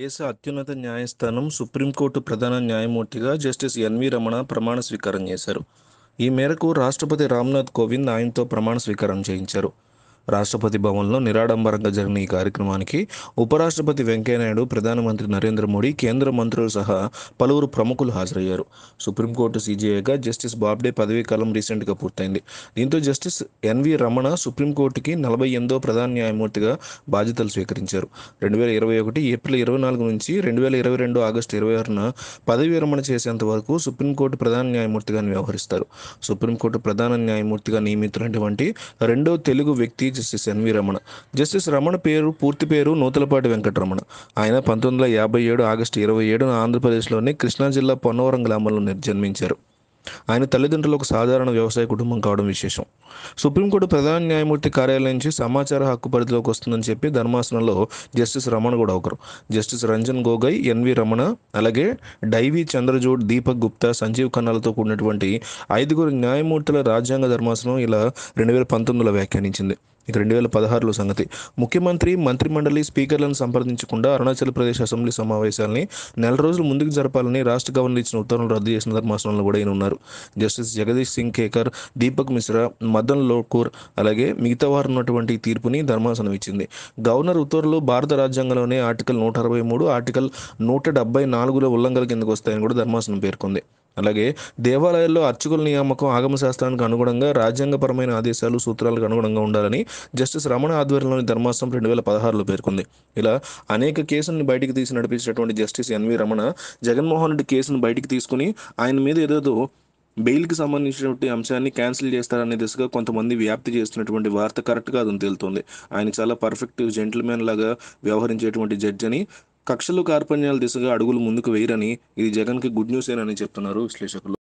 దేశ అత్యున్నత న్యాయస్థానం సుప్రీంకోర్టు ప్రధాన న్యాయమూర్తిగా జస్టిస్ ఎన్వి రమణ ప్రమాణ స్వీకారం చేశారు ఈ మేరకు రాష్ట్రపతి రామ్నాథ్ కోవింద్ ఆయనతో ప్రమాణ స్వీకారం చేయించారు రాష్ట్రపతి భవన్లో నిరాడంబరంగా జరిగిన ఈ కార్యక్రమానికి ఉపరాష్ట్రపతి వెంకయ్యనాయుడు ప్రధానమంత్రి నరేంద్ర మోడీ కేంద్ర మంత్రులు సహా పలువురు ప్రముఖులు హాజరయ్యారు సుప్రీంకోర్టు సీజీఐగా జస్టిస్ బాబ్డే పదవీకాలం రీసెంట్గా పూర్తయింది దీంతో జస్టిస్ ఎన్వి రమణ సుప్రీంకోర్టుకి నలభై ఎనిమిదో ప్రధాన న్యాయమూర్తిగా బాధ్యతలు స్వీకరించారు రెండు వేల ఇరవై ఒకటి ఏప్రిల్ ఇరవై నాలుగు నుంచి రెండు వేల ఇరవై రెండు ఆగస్టు ఇరవై ఆరున పదవీ విరమణ చేసేంత వరకు సుప్రీంకోర్టు ప్రధాన న్యాయమూర్తిగా వ్యవహరిస్తారు సుప్రీంకోర్టు ప్రధాన న్యాయమూర్తిగా నియమితులైనటువంటి రెండో తెలుగు వ్యక్తి justice NV Ramana justice Ramana పేరు పూర్తి పేరు నూతలపాటి వెంకటరమణ ఆయన పంతొమ్మిది వందల యాభై ఏడు ఆగస్టు ఇరవై ఏడున ఆంధ్రప్రదేశ్లోని కృష్ణా జిల్లా పొన్నవరం గ్రామంలో జన్మించారు ఆయన తల్లిదండ్రులు ఒక సాధారణ వ్యవసాయ కుటుంబం కావడం విశేషం సుప్రీంకోర్టు ప్రధాన న్యాయమూర్తి కార్యాలయం నుంచి సమాచార హక్కు పరిధిలోకి వస్తుందని చెప్పి ధర్మాసనంలో జస్టిస్ రమణ కూడా ఒకరు జస్టిస్ రంజన్ గోగోయ్ ఎన్వి రమణ అలాగే డైవి చంద్రజోడ్ దీపక్ గుప్తా సంజీవ్ ఖన్నాలతో కూడినటువంటి ఐదుగురు న్యాయమూర్తుల రాజ్యాంగ ధర్మాసనం ఇలా రెండు వేల పంతొమ్మిదిలో వ్యాఖ్యానించింది ఇక రెండు వేల పదహారులో సంగతి ముఖ్యమంత్రి మంత్రిమండలి స్పీకర్లను సంప్రదించకుండా అరుణాచల్ ప్రదేశ్ అసెంబ్లీ సమావేశాలని నెల రోజులు ముందుకు జరపాలని రాష్ట్ర గవర్నర్ ఇచ్చిన ఉత్తర్వులు రద్దు చేసిన ధర్మాసనంలో కూడా ఉన్నారు జస్టిస్ జగదీష్ సింగ్ కేకర్ దీపక్ మిశ్రా మదన్ లోకూర్ అలాగే మిగతా వారు ఉన్నటువంటి తీర్పుని ధర్మాసనం ఇచ్చింది గవర్నర్ ఉత్తర్వులు భారత రాజ్యాంగంలోనే ఆర్టికల్ నూట అరవై మూడు ఆర్టికల్ నూట డెబ్బై నాలుగులో ఉల్లంఘన కిందకు వస్తాయని కూడా ధర్మాసనం పేర్కొంది అలాగే దేవాలయాల్లో అర్చకుల నియామకం ఆగమ శాస్త్రానికి అనుగుణంగా రాజ్యాంగపరమైన ఆదేశాలు సూత్రాలకు అనుగుణంగా ఉండాలని జస్టిస్ రమణ ఆధ్వర్యంలోని ధర్మాసం రెండు వేల పదహారులో పేర్కొంది ఇలా అనేక కేసులను బయటికి తీసి నడిపించినటువంటి జస్టిస్ ఎన్వి రమణ జగన్మోహన్ రెడ్డి కేసును బయటికి తీసుకుని ఆయన మీద ఏదేదో బెయిల్కి సంబంధించినటువంటి అంశాన్ని క్యాన్సిల్ చేస్తారనే దిశగా కొంతమంది వ్యాప్తి చేస్తున్నటువంటి వార్త కరెక్ట్గా అదని తెలుతుంది ఆయన చాలా పర్ఫెక్ట్ జెంటిల్మెన్ లాగా వ్యవహరించేటువంటి జడ్జి అని కక్షలు కార్పణ్యాల దిశగా అడుగులు ముందుకు వేయరని ఇది జగన్కి గుడ్ న్యూస్ ఏనని చెప్తున్నారు విశ్లేషకులు